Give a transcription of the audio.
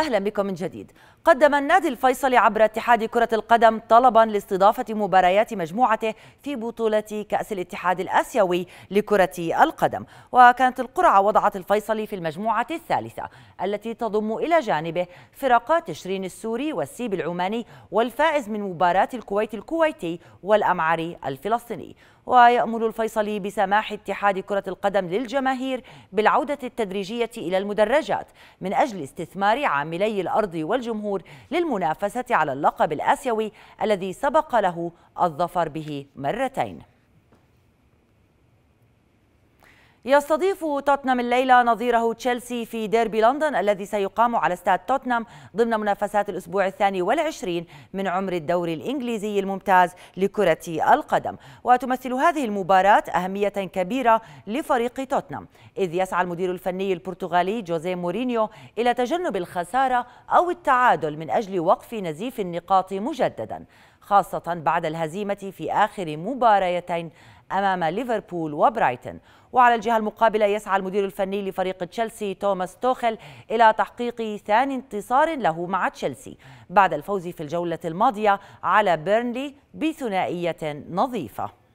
أهلا بكم من جديد قدم النادي الفيصلي عبر اتحاد كرة القدم طلبا لاستضافة مباريات مجموعته في بطولة كأس الاتحاد الآسيوي لكرة القدم وكانت القرعة وضعت الفيصلي في المجموعة الثالثة التي تضم إلى جانبه فرق تشرين السوري والسيب العماني والفائز من مباراة الكويت الكويتي والأمعري الفلسطيني ويأمل الفيصلي بسماح اتحاد كرة القدم للجماهير بالعودة التدريجية إلى المدرجات من أجل استثمار عام عاملي الأرض والجمهور للمنافسة على اللقب الآسيوي الذي سبق له الظفر به مرتين يستضيف توتنهام الليلة نظيره تشيلسي في ديربي لندن الذي سيقام على استاد توتنهام ضمن منافسات الأسبوع الثاني والعشرين من عمر الدوري الإنجليزي الممتاز لكرة القدم وتمثل هذه المباراة أهمية كبيرة لفريق توتنهام إذ يسعى المدير الفني البرتغالي جوزيه مورينيو إلى تجنب الخسارة أو التعادل من أجل وقف نزيف النقاط مجددا خاصة بعد الهزيمة في آخر مباريتين أمام ليفربول وبرايتن وعلى الجهة المقابلة يسعى المدير الفني لفريق تشيلسي توماس توخل إلى تحقيق ثاني انتصار له مع تشيلسي بعد الفوز في الجولة الماضية على بيرنلي بثنائية نظيفة